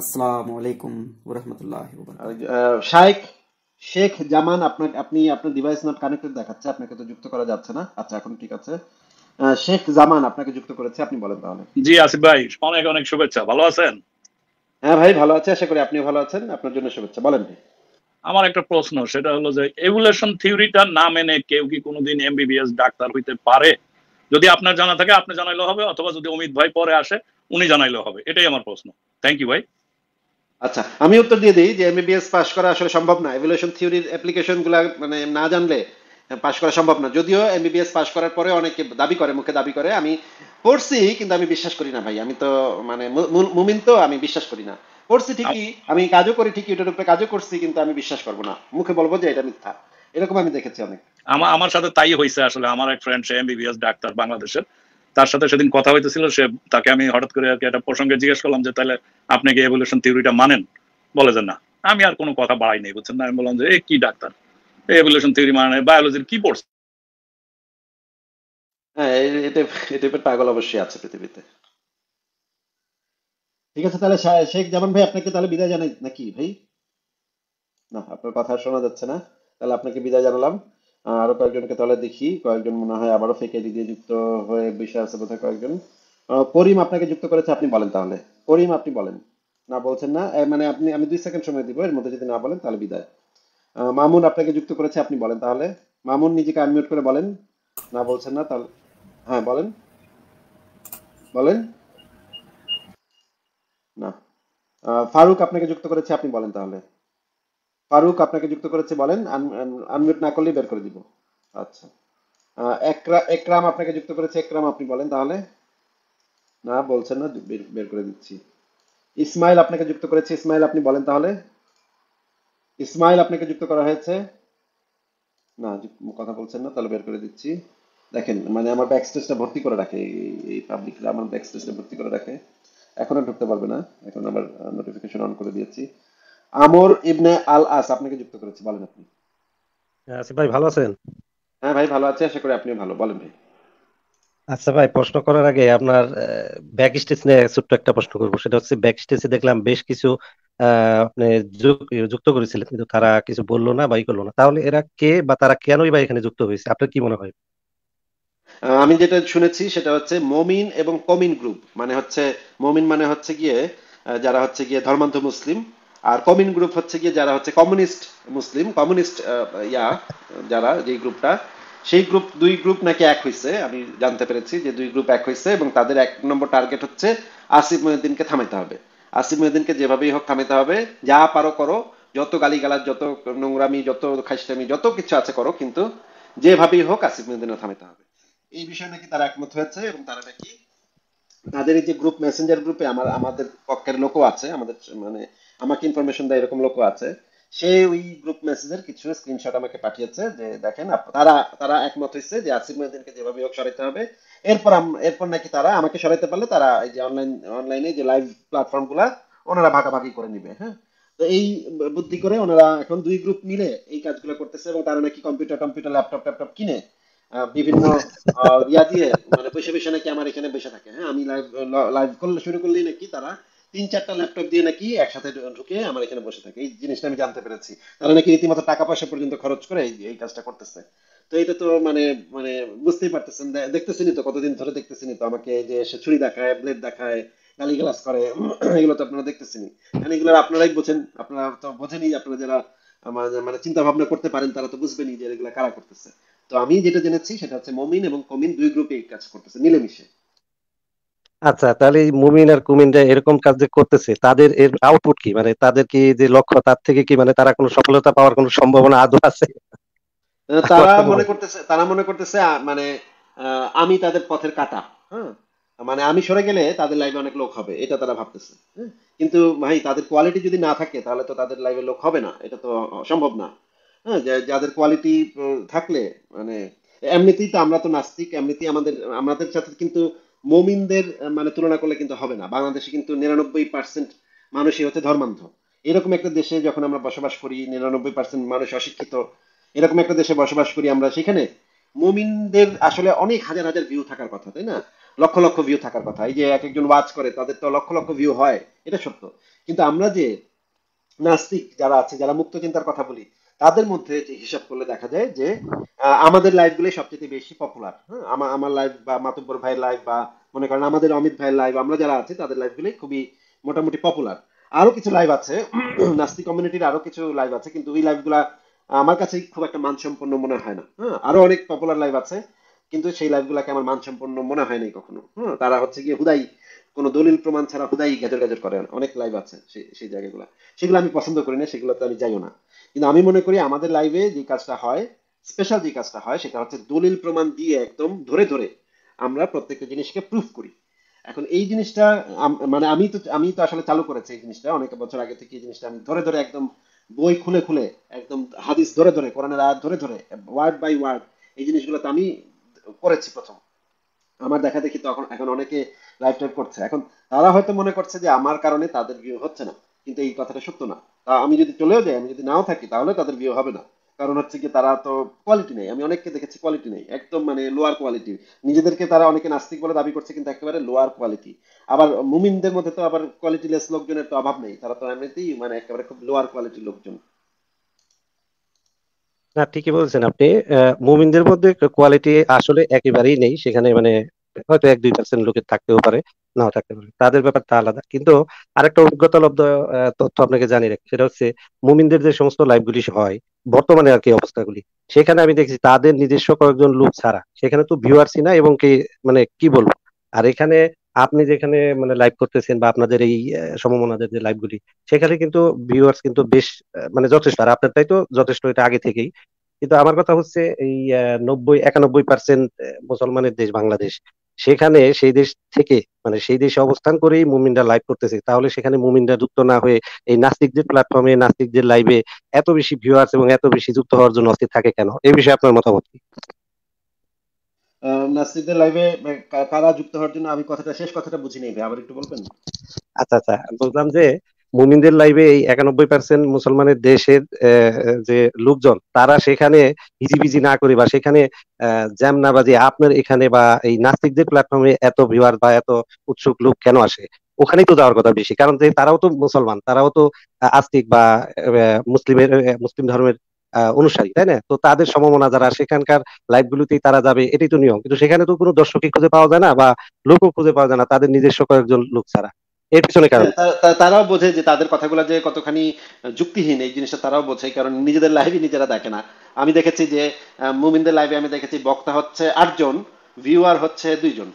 আসসালামু আলাইকুম ওরহমতুল্লাহ শেখ জামান আপনাকে আপনি আপনার ডিভাইস নট কানেক্টেড দেখাচ্ছে আপনাকে তো যুক্ত করা যাচ্ছে না আচ্ছা এখন ঠিক আছে শেখ জামান আপনাকে যুক্ত করেছে আপনি বলেন তাহলে জি আসিফ ভাই অনেক অনেক শুভেচ্ছা ভালো আছেন হ্যাঁ ভাই ভালো আছে আশা করি ভালো আছেন আপনার জন্য শুভেচ্ছা বলেন ভাই আমার একটা প্রশ্ন সেটা হলো যে এভুলেশন থিওরিটা না মেনে কেউ কি কোনোদিন এমবিবিএস ডাক্তার হইতে পারে যদি আপনার জানা থাকে আপনি জানাইলে হবে অথবা যদি অমিত ভাই পরে আসে উনি জানাইলে হবে এটাই আমার প্রশ্ন থ্যাংক ইউ ভাই আচ্ছা আমি উত্তর দিয়ে দিই যে এমবিবিএস পাস করা আসলে সম্ভব না এভলিউশন থিওরির অ্যাপ্লিকেশনগুলো মানে না জানলে পাস করা সম্ভব না যদিও এমবিবিএস পাস করার পরে অনেকে দাবি করে মুখে দাবি করে আমি পড়ছি কিন্তু আমি বিশ্বাস করি না ভাই আমি তো মানে মুমিন তো আমি বিশ্বাস করি না পড়ছি ঠিকই আমি কাজও করি ঠিকই ওটার উপরে কাজও করছি কিন্তু আমি বিশ্বাস করবো না মুখে বলবো যে এটা মিথ্যা এরকম আমি দেখেছি অনেক আমার সাথে তাই হয়েছে আসলে আমার এক ফ্রেন্ড সে এমবিবিএস ডাক্তার বাংলাদেশের তার সাথে সেদিন কথা হইতেছিল সে তাকে আমি হঠাৎ করে আর কি একটা প্রসঙ্গে জিজ্ঞেস করলাম যে তাহলে আপনি কি এভলিউশন থিওরিটা মানেন বলে যে না আমি আর কোনো কথা বাড়াই নেই বুঝছেন না আমি বললাম যে এ কি ডাক্তার এভলিউশন থিওরি মানে বায়োলজির কি পড়ছে হ্যাঁ এই টাইপের পাগল অবশ্যই আছে পৃথিবীতে ঠিক আছে তাহলে শেখ জামান ভাই আপনাকে তাহলে বিদায় জানাই নাকি ভাই না আপনার কথা শোনা যাচ্ছে না তাহলে আপনাকে বিদায় জানালাম আরো কয়েকজনকে তাহলে দেখি কয়েকজন মনে হয় আবারও ফেক দিয়ে যুক্ত হয়ে বসে আছে বোধহয় কয়েকজন করিম আপনাকে যুক্ত করেছে আপনি বলেন তাহলে করিম আপনি বলেন না বলছেন না মানে আপনি আমি দুই সেকেন্ড সময় দিব এর মধ্যে যদি না বলেন তাহলে বিদায় মামুন আপনাকে যুক্ত করেছে আপনি বলেন তাহলে মামুন নিজেকে আনমিউট করে বলেন না বলছেন না তাহলে হ্যাঁ বলেন বলেন না ফারুক আপনাকে যুক্ত করেছে আপনি বলেন তাহলে ফারুক আপনাকে যুক্ত করেছে বলেন আনমিউট না করলে বের করে দিব আচ্ছা একরাম আপনাকে যুক্ত করেছে একরাম আপনি বলেন তাহলে না বলছেন না বের করে দিচ্ছি ইসমাইল আপনাকে যুক্ত করেছে ইসমাইল আপনি বলেন তাহলে ইসমাইল আপনাকে যুক্ত করা হয়েছে না কথা বলছেন না তাহলে বের করে দিচ্ছি দেখেন মানে আমার ব্যাক স্টেজটা ভর্তি করে রাখে এই পাবলিকরা আমার ব্যাক স্টেজটা ভর্তি করে রাখে এখন আর ঢুকতে পারবে না এখন আবার নোটিফিকেশন অন করে দিয়েছি আমর ইবনে আল আস আপনাকে যুক্ত করেছে বলেন আপনি হ্যাঁ, আসিফ ভাই ভালো আছেন হ্যাঁ ভাই ভালো আছি আশা করি আপনিও ভালো বলেন ভাই আচ্ছা ভাই প্রশ্ন করার আগে আপনার ব্যাক স্টেজ নিয়ে ছোট্ট একটা প্রশ্ন করবো সেটা হচ্ছে ব্যাক স্টেজে দেখলাম বেশ কিছু আপনি যুক্ত করেছিলেন কিন্তু তারা কিছু বললো না বা করলো না তাহলে এরা কে বা তারা কেনই বা এখানে যুক্ত হয়েছে আপনার কি মনে হয় আমি যেটা শুনেছি সেটা হচ্ছে মমিন এবং কমিন গ্রুপ মানে হচ্ছে মমিন মানে হচ্ছে গিয়ে যারা হচ্ছে গিয়ে ধর্মান্ত মুসলিম আর কমিউন গ্রুপ হচ্ছে গিয়ে যারা হচ্ছে কমিউনিস্ট মুসলিম কমিউনিস্ট ইয়া যারা যে গ্রুপটা সেই গ্রুপ দুই গ্রুপ নাকি এক হয়েছে আমি জানতে পেরেছি যে দুই গ্রুপ এক হয়েছে এবং তাদের এক নম্বর টার্গেট হচ্ছে আসিফ মহিউদ্দিনকে থামাইতে হবে আসিফ মহিউদ্দিনকে যেভাবেই হোক থামাইতে হবে যা পারো করো যত গালি গালিগালাজ যত নোংরামি যত খাইস্টামি যত কিছু আছে করো কিন্তু যেভাবেই হোক আসিফ মহিউদ্দিনকে থামাইতে হবে এই বিষয়ে নাকি তারা একমত হয়েছে এবং তারা নাকি তাদের এই যে গ্রুপ মেসেঞ্জার গ্রুপে আমার আমাদের পক্ষের লোকও আছে আমাদের মানে আমাকে ইনফরমেশন দেয় এরকম লোকও আছে সে ওই গ্রুপ মেসেঞ্জার কিছু স্ক্রিনশট আমাকে পাঠিয়েছে যে দেখেন তারা তারা একমত হয়েছে যে আসিফ মহিউদ্দিনকে যেভাবে হোক সরাইতে হবে এরপর এরপর নাকি তারা আমাকে সরাইতে পারলে তারা এই যে অনলাইন অনলাইনে যে লাইভ প্ল্যাটফর্মগুলা ওনারা ভাগাভাগি করে নিবে হ্যাঁ তো এই বুদ্ধি করে ওনারা এখন দুই গ্রুপ মিলে এই কাজগুলো করতেছে এবং তারা নাকি কম্পিউটার কম্পিউটার ল্যাপটপ ট্যাপটপ কিনে বিভিন্ন ইয়া দিয়ে মানে বসে বসে নাকি আমার এখানে বসে থাকে হ্যাঁ আমি লাইভ করলে শুরু করলেই নাকি তারা তিন চারটা ল্যাপটপ দিয়ে নাকি একসাথে ঢুকে আমার এখানে বসে থাকে এই জিনিসটা আমি জানতে পেরেছি তারা নাকি রীতিমতো টাকা পয়সা পর্যন্ত খরচ করে এই কাজটা করতেছে তো এটা তো মানে মানে বুঝতেই পারতেছেন দেখতেছেনি তো কতদিন ধরে দেখতেছেনি তো আমাকে যে সে ছুরি দেখায় ব্লেড দেখায় গালি গ্লাস করে এগুলো তো আপনারা দেখতেছেনি মানে এগুলো আপনারাই বোঝেন আপনারা তো বোঝেনি আপনারা যারা মানে চিন্তা ভাবনা করতে পারেন তারা তো বুঝবেনই যে এগুলো কারা করতেছে তো আমি যেটা জেনেছি সেটা হচ্ছে মমিন এবং কমিন দুই গ্রুপে এই কাজ করতেছে মিলেমিশে আচ্ছা তাহলে মুমিন আর কুমিনরা এরকম কাজ যে করতেছে তাদের এর আউটপুট কি মানে তাদের কি যে লক্ষ্য তার থেকে কি মানে তারা কোনো সফলতা পাওয়ার কোনো সম্ভাবনা আদৌ আছে তারা মনে করতেছে তারা মনে করতেছে মানে আমি তাদের পথের কাটা হ্যাঁ মানে আমি সরে গেলে তাদের লাইভে অনেক লোক হবে এটা তারা ভাবতেছে হ্যাঁ? কিন্তু ভাই তাদের কোয়ালিটি যদি না থাকে তাহলে তো তাদের লাইভে লোক হবে না এটা তো সম্ভব না হ্যাঁ যাদের কোয়ালিটি থাকলে মানে এমনিতেই তো আমরা তো নাস্তিক এমনিতেই আমাদের আমাদের সাথে কিন্তু মমিনদের মানে তুলনা করলে কিন্তু হবে না বাংলাদেশে কিন্তু নিরানব্বই পার্সেন্ট মানুষই হচ্ছে ধর্মান্ধ এরকম একটা দেশে যখন আমরা বসবাস করি নিরানব্বই পার্সেন্ট মানুষ অশিক্ষিত এরকম একটা দেশে বসবাস করি আমরা সেখানে মমিনদের আসলে অনেক হাজার হাজার ভিউ থাকার কথা তাই না লক্ষ লক্ষ ভিউ থাকার কথা এই যে এক একজন ওয়াচ করে তাদের তো লক্ষ লক্ষ ভিউ হয় এটা সত্য কিন্তু আমরা যে নাস্তিক যারা আছে যারা মুক্ত চিন্তার কথা বলি তাদের মধ্যে যে হিসাব করলে দেখা যায় যে আমাদের লাইভগুলো সবচেয়ে বেশি পপুলার হ্যাঁ আমার লাইভ বা মাতব্বর ভাইয়ের লাইভ বা মনে করেন আমাদের অমিত ভাইয়ের লাইভ আমরা যারা আছি তাদের লাইভগুলোই খুবই মোটামুটি পপুলার আরো কিছু লাইভ আছে নাস্তিক কমিউনিটির আরো কিছু লাইভ আছে কিন্তু ওই লাইভগুলা আমার কাছে খুব একটা মানসম্পন্ন মনে হয় না হ্যাঁ আরো অনেক পপুলার লাইভ আছে কিন্তু সেই লাইভগুলোকে আমার মানসম্পন্ন মনে হয় নাই কখনো হ্যাঁ তারা হচ্ছে গিয়ে হুদাই কোন দলিল প্রমাণ ছাড়া হুদাই গেজর গেজর করে অনেক লাইভ আছে সেই সেই জায়গাগুলো সেগুলো আমি পছন্দ করি না সেগুলো তো আমি যাইও না কিন্তু আমি মনে করি আমাদের লাইভে যে কাজটা হয় স্পেশাল যে কাজটা হয় সেটা হচ্ছে দলিল প্রমাণ দিয়ে একদম ধরে ধরে আমরা প্রত্যেকটা জিনিসকে প্রুফ করি এখন এই জিনিসটা মানে আমি তো আমি তো আসলে চালু করেছি এই জিনিসটা অনেক বছর আগে থেকে এই জিনিসটা আমি ধরে ধরে একদম বই খুলে খুলে একদম হাদিস ধরে ধরে কোরআনের আয়াত ধরে ধরে ওয়ার্ড বাই ওয়ার্ড এই জিনিসগুলো তো আমি করেছি প্রথম আমার দেখা দেখি তখন এখন অনেকে লাইফ টাইপ করছে এখন তারা হয়তো মনে করছে যে আমার কারণে তাদের বিয়ে হচ্ছে না কিন্তু এই কথাটা সত্য না তা আমি যদি চলেও যাই আমি যদি নাও থাকি তাহলে তাদের বিয়ে হবে না কারণ হচ্ছে কি তারা তো কোয়ালিটি নেই আমি অনেককে দেখেছি কোয়ালিটি নেই একদম মানে লোয়ার কোয়ালিটি নিজেদেরকে তারা অনেকে নাস্তিক বলে দাবি করছে কিন্তু একেবারে লোয়ার কোয়ালিটি আবার মুমিনদের মধ্যে তো আবার কোয়ালিটি লেস লোকজনের তো অভাব নেই তারা তো এমনিতেই মানে একেবারে খুব লোয়ার কোয়ালিটির লোকজন না ঠিকই বলছেন আপনি মুমিনদের মধ্যে কোয়ালিটি আসলে একেবারেই নেই সেখানে মানে হয়তো এক দুই পার্সেন্ট লোকের থাকতেও পারে নাও থাকতে পারে তাদের ব্যাপারটা আলাদা কিন্তু আরেকটা অভিজ্ঞতা লব্ধ তথ্য আপনাকে জানিয়ে রাখি সেটা হচ্ছে মুমিনদের যে সমস্ত লাইভগুলি হয় বর্তমানে আর কি অবস্থাগুলি সেখানে আমি দেখছি তাদের নিজস্ব কয়েকজন লোক ছাড়া সেখানে তো ভিউয়ার্সই না এবং কি মানে কি বলবো আর এখানে আপনি যেখানে মানে লাইভ করতেছেন বা আপনাদের এই সমমনাদের যে লাইভগুলি সেখানে কিন্তু ভিউয়ার্স কিন্তু বেশ মানে যথেষ্ট আর আপনার তাই তো যথেষ্ট এটা আগে থেকেই কিন্তু আমার কথা হচ্ছে এই নব্বই একানব্বই পার্সেন্ট মুসলমানের দেশ বাংলাদেশ সেখানে সেই দেশ থেকে মানে সেই দেশে অবস্থান করেই মুমিনরা লাইভ করতেছে তাহলে সেখানে মুমিনরা যুক্ত না হয়ে এই নাস্তিকদের প্ল্যাটফর্মে নাস্তিকদের লাইভে এত বেশি ভিউয়ার্স এবং এত বেশি যুক্ত হওয়ার জন্য অস্থির থাকে কেন এই বিষয়ে আপনার মতামত কি নাসরিনদের লাইভে মানে, কারা যুক্ত হওয়ার জন্য আমি কথাটা শেষ কথাটা বুঝি নাই আবার একটু বলবেন আচ্ছা আচ্ছা বললাম যে মুমিনদের লাইভে এই একানব্বই পার্সেন্ট মুসলমানের দেশের যে লোকজন তারা সেখানে হিজিবিজি না করে বা সেখানে জ্যাম না বাজি আপনার এখানে বা এই নাস্তিকদের প্ল্যাটফর্মে এত ভিউয়ার বা এত উৎসুক লোক কেন আসে ওখানেই তো যাওয়ার কথা বেশি কারণ যে তারাও তো মুসলমান তারাও তো আস্তিক বা মুসলিমের মুসলিম ধর্মের অনুসারী তাই না তো তাদের সমমনা যারা সেখানকার লাইভ গুলোতেই তারা যাবে এটাই তো নিয়ম কিন্তু সেখানে তো কোনো দর্শকই খুঁজে পাওয়া যায় না বা লোকও খুঁজে পাওয়া যায় না তাদের নিজস্ব কয়েকজন লোক ছাড়া এর পিছনে কারণ তারাও বোঝে যে তাদের কথাগুলো যে কতখানি যুক্তিহীন এই জিনিসটা তারাও বোঝে কারণ নিজেদের লাইভে নিজেরা দেখে না আমি দেখেছি যে মুমিনদের লাইভে আমি দেখেছি বক্তা হচ্ছে আটজন ভিউয়ার হচ্ছে দুইজন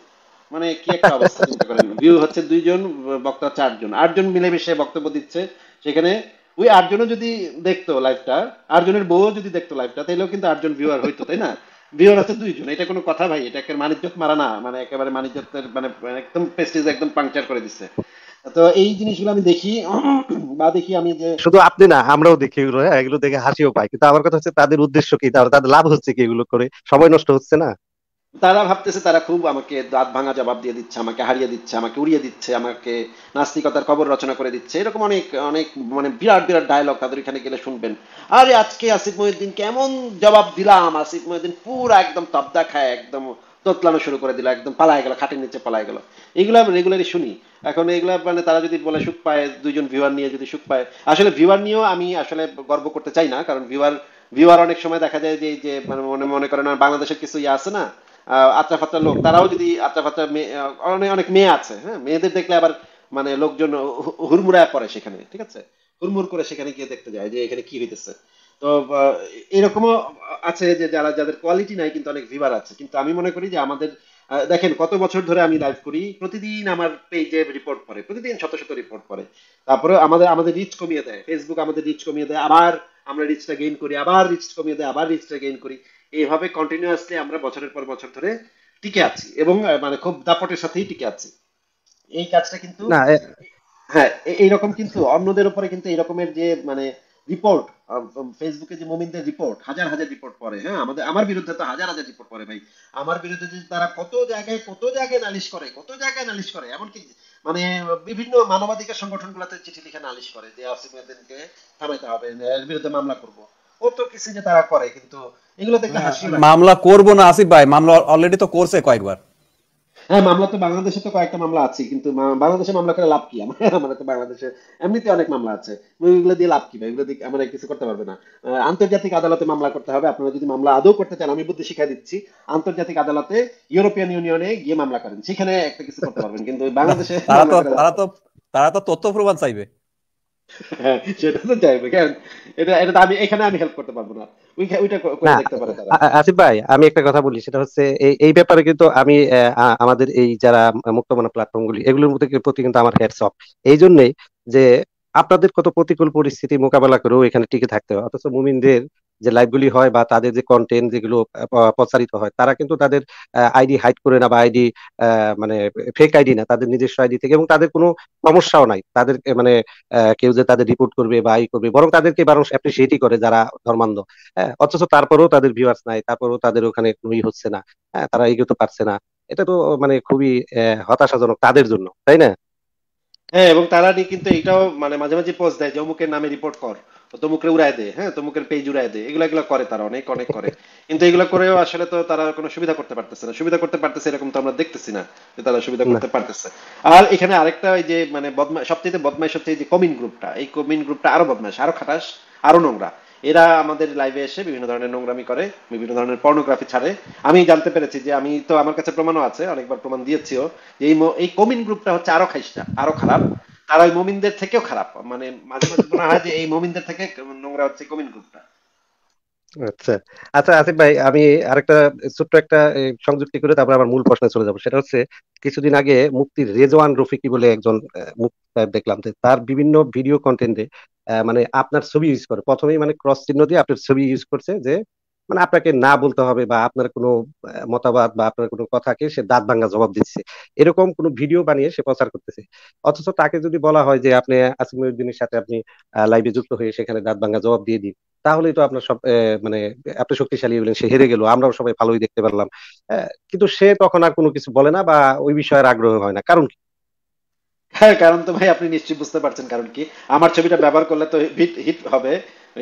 মানে কি একটা অবস্থা চিন্তা করেন ভিউ হচ্ছে দুইজন বক্তা হচ্ছে আটজন আটজন মিলেমিশে বক্তব্য দিচ্ছে সেখানে ওই আটজনও যদি দেখতো লাইভটা আটজনের বউও যদি দেখতো লাইভটা তাহলেও কিন্তু আটজন ভিউয়ার হইতো তাই না ভিউয়ার আছে দুইজন এটা কোনো কথা ভাই এটা একের মানিজ্যত মারা না মানে একেবারে মানিজ্যতের মানে, মানে একদম প্রেস্টিজ একদম পাংচার করে দিচ্ছে তো এই জিনিসগুলো আমি দেখি বা দেখি আমি যে শুধু আপনি না আমরাও দেখি এগুলো হ্যাঁ, এগুলো দেখে হাসিও পাই কিন্তু আমার কথা হচ্ছে তাদের উদ্দেশ্য কি তাদের লাভ হচ্ছে কি এগুলো করে সময় নষ্ট হচ্ছে না তারা ভাবতেছে তারা খুব আমাকে দাঁত ভাঙা জবাব দিয়ে দিচ্ছে আমাকে হারিয়ে দিচ্ছে আমাকে উড়িয়ে দিচ্ছে আমাকে নাস্তিকতার খবর রচনা করে দিচ্ছে এরকম অনেক অনেক মানে বিরাট বিরাট ডায়লগ তাদের এখানে গেলে শুনবেন আরে আজকে আসিফ মহিউদ্দিন কেমন জবাব দিলাম আসিফ মহিউদ্দিন পুরো একদম তবদা খায় একদম তোতলানো শুরু করে দিল একদম পালায় গেল খাটের নিচে পালায় গেল এগুলো আমি রেগুলারই শুনি এখন এগুলো মানে তারা যদি বলে সুখ পায় দুজন ভিউয়ার নিয়ে যদি সুখ পায় আসলে ভিউয়ার নিয়েও আমি আসলে গর্ব করতে চাই না কারণ ভিউয়ার ভিউয়ার অনেক সময় দেখা যায় যে মানে মনে মনে করেন বাংলাদেশের কিছু ইয়ে আছে না আচ্ছা ফাচ্চা লোক তারাও যদি আচ্ছা ফাচ্চা মেয়ে অনেক মেয়ে আছে হ্যাঁ মেয়েদের দেখলে আবার মানে লোকজন হুড়মুড়ায় পড়ে সেখানে ঠিক আছে হুড়মুড় করে সেখানে গিয়ে দেখতে যায় যে এখানে কি হইতেছে তো এরকমও আছে যে যারা যাদের কোয়ালিটি নাই কিন্তু অনেক ভিভার আছে কিন্তু আমি মনে করি যে আমাদের দেখেন কত বছর ধরে আমি লাইভ করি প্রতিদিন আমার পেজে রিপোর্ট করে প্রতিদিন শত শত রিপোর্ট করে তারপরে আমাদের আমাদের রিচ কমিয়ে দেয় ফেসবুক আমাদের রিচ কমিয়ে দেয় আবার আমরা রিচটা গেইন করি আবার রিচ কমিয়ে দেয় আবার রিচটা গেইন করি এইভাবে কন্টিনিউয়াসলি আমরা বছরের পর বছর ধরে টিকে আছি এবং মানে খুব দাপটের সাথেই টিকে আছি এই কাজটা কিন্তু হ্যাঁ এইরকম কিন্তু অন্যদের উপরে কিন্তু এইরকমের যে মানে রিপোর্ট ফেসবুকে যে মোমিনদের রিপোর্ট হাজার হাজার রিপোর্ট পরে হ্যাঁ আমাদের আমার বিরুদ্ধে তো হাজার হাজার রিপোর্ট পরে ভাই আমার বিরুদ্ধে যে তারা কত জায়গায় কত জায়গায় নালিশ করে কত জায়গায় নালিশ করে এমনকি মানে বিভিন্ন মানবাধিকার সংগঠনগুলোতে চিঠি লিখে নালিশ করে যে আসিফ থামাইতে হবে এর বিরুদ্ধে মামলা করবো কত কিছু যে তারা করে কিন্তু এগুলো হাসি মামলা করব না আসিফ ভাই মামলা অলরেডি তো করছে কয়েকবার হ্যাঁ মামলা তো বাংলাদেশে তো কয়েকটা মামলা আছে কিন্তু বাংলাদেশে মামলা করে লাভ কি তো বাংলাদেশে এমনিতে অনেক মামলা আছে ওইগুলো দিয়ে লাভ কি ভাই দিয়ে আমরা কিছু করতে পারবে না আন্তর্জাতিক আদালতে মামলা করতে হবে আপনারা যদি মামলা আদৌ করতে চান আমি বুদ্ধি শিখা দিচ্ছি আন্তর্জাতিক আদালতে ইউরোপিয়ান ইউনিয়নে গিয়ে মামলা করেন সেখানে একটা কিছু করতে পারবেন কিন্তু বাংলাদেশে তারা তো তারা তো তথ্য প্রমাণ চাইবে সেটা তো চাইবে কেন এটা এটা আমি এখানে আমি হেল্প করতে পারবো না আসিফ ভাই আমি একটা কথা বলি সেটা হচ্ছে এই ব্যাপারে কিন্তু আমি আমাদের এই যারা মুক্তমানা গুলি এগুলোর মধ্যে প্রতি কিন্তু আমার হেডস অফ এই জন্যই যে আপনাদের কত প্রতিকূল পরিস্থিতি মোকাবেলা করেও এখানে টিকে থাকতে হবে অথচ মুমিনদের যে লাইভগুলি হয় বা তাদের যে কন্টেন্ট যেগুলো প্রচারিত হয় তারা কিন্তু তাদের আইডি হাইড করে না বা আইডি মানে ফেক আইডি না তাদের নিজস্ব আইডি থেকে এবং তাদের কোনো সমস্যাও নাই তাদের মানে কেউ যে তাদের রিপোর্ট করবে বা ই করবে বরং তাদেরকে মানুষ অ্যাপ্রিসিয়েটই করে যারা ধর্মান্ধ হ্যাঁ অথচ তারপরেও তাদের ভিউয়ার্স নাই তারপরেও তাদের ওখানে কোনো ই হচ্ছে না হ্যাঁ তারা এগোতে পারছে না এটা তো মানে খুবই হতাশাজনক তাদের জন্য তাই না হ্যাঁ এবং তারা কিন্তু এটাও মানে মাঝে মাঝে পোস্ট দেয় যে অমুকের নামে রিপোর্ট কর তমুকরে উড়ায় দেয় হ্যাঁ তমুকের পেজ উড়ায় দেয় এগুলো এগুলো করে তারা অনেক অনেক করে কিন্তু এগুলো করেও আসলে তো তারা কোনো সুবিধা করতে পারতেছে না সুবিধা করতে পারতেছে এরকম তো আমরা দেখতেছি না যে তারা সুবিধা করতে পারতেছে আর এখানে আরেকটা ওই যে মানে বদমা সবচেয়ে বদমাইশ হচ্ছে যে কমিন গ্রুপটা এই কমিন গ্রুপটা আরো বদমাইশ আরো খাটাস আরো নোংরা এরা আমাদের লাইভে এসে বিভিন্ন ধরনের নোংরামি করে বিভিন্ন ধরনের পর্নোগ্রাফি ছাড়ে আমি জানতে পেরেছি যে আমি তো আমার কাছে প্রমাণও আছে অনেকবার প্রমাণ দিয়েছিও যে এই কমিন গ্রুপটা হচ্ছে আরো খাইসটা আরো খারাপ তারা ওই মোমিনদের থেকেও খারাপ মানে মাঝে মাঝে মনে হয় যে এই মোমিনদের থেকে নোংরা হচ্ছে কমিন গ্রুপটা আচ্ছা আচ্ছা আসিফ ভাই আমি আরেকটা ছোট্ট একটা সংযুক্তি করে তারপর আমার মূল প্রশ্নে চলে যাবো সেটা হচ্ছে কিছুদিন আগে মুক্তির রেজওয়ান রফিকি বলে একজন দেখলাম তার বিভিন্ন ভিডিও কন্টেন্টে মানে আপনার ছবি ইউজ করে প্রথমেই মানে ক্রস চিহ্ন দিয়ে আপনার ছবি ইউজ করছে যে মানে আপনাকে না বলতে হবে বা আপনার কোনো মতামত বা আপনার কোনো কথাকে সে দাঁত ভাঙ্গা জবাব দিচ্ছে এরকম কোনো ভিডিও বানিয়ে সে প্রচার করতেছে অথচ তাকে যদি বলা হয় যে আপনি আসিমুদ্দিনের সাথে আপনি লাইভে যুক্ত হয়ে সেখানে দাঁত ভাঙ্গা জবাব দিয়ে দিন তাহলেই তো আপনার সব মানে আপনি শক্তিশালী হলেন সে হেরে গেল আমরাও সবাই ভালোই দেখতে পারলাম কিন্তু সে তখন আর কোনো কিছু বলে না বা ওই বিষয়ের আগ্রহ হয় না কারণ হ্যাঁ কারণ তো ভাই আপনি নিশ্চয়ই বুঝতে পারছেন কারণ কি আমার ছবিটা ব্যবহার করলে তো হিট হবে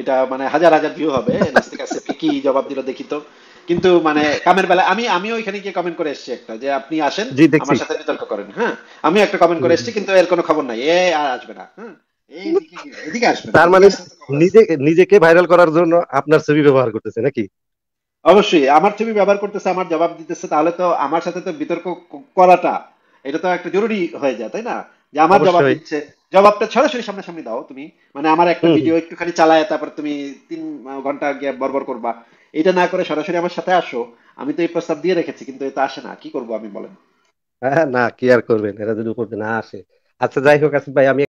এটা মানে হাজার হাজার ভিউ হবে নাস্তিক কি জবাব দিল দেখি তো কিন্তু মানে কামের বেলা আমি আমি ওইখানে গিয়ে কমেন্ট করে এসেছি একটা যে আপনি আসেন আমার সাথে বিতর্ক করেন হ্যাঁ আমি একটা কমেন্ট করে এসেছি কিন্তু এর কোনো খবর নাই এ আর আসবে না হ্যাঁ তার মানে নিজে নিজেকে ভাইরাল করার জন্য আপনার ছবি ব্যবহার করতেছে নাকি অবশ্যই আমার ছবি ব্যবহার করতেছে আমার জবাব দিতেছে তাহলে তো আমার সাথে তো বিতর্ক করাটা এটা তো একটা জরুরি হয়ে যায় তাই না যে আমার জবাব দিচ্ছে জবাবটা সরাসরি সামনাসামনি দাও তুমি মানে আমার একটা ভিডিও একটুখানি চালায় তারপর তুমি তিন ঘন্টা গিয়ে বরবর করবা এটা না করে সরাসরি আমার সাথে আসো আমি তো এই প্রস্তাব দিয়ে রেখেছি কিন্তু এটা আসে না কি করব আমি বলেন হ্যাঁ না কি আর করবেন এরা যদি করতে না আসে আচ্ছা যাই হোক আসিফ ভাই আমি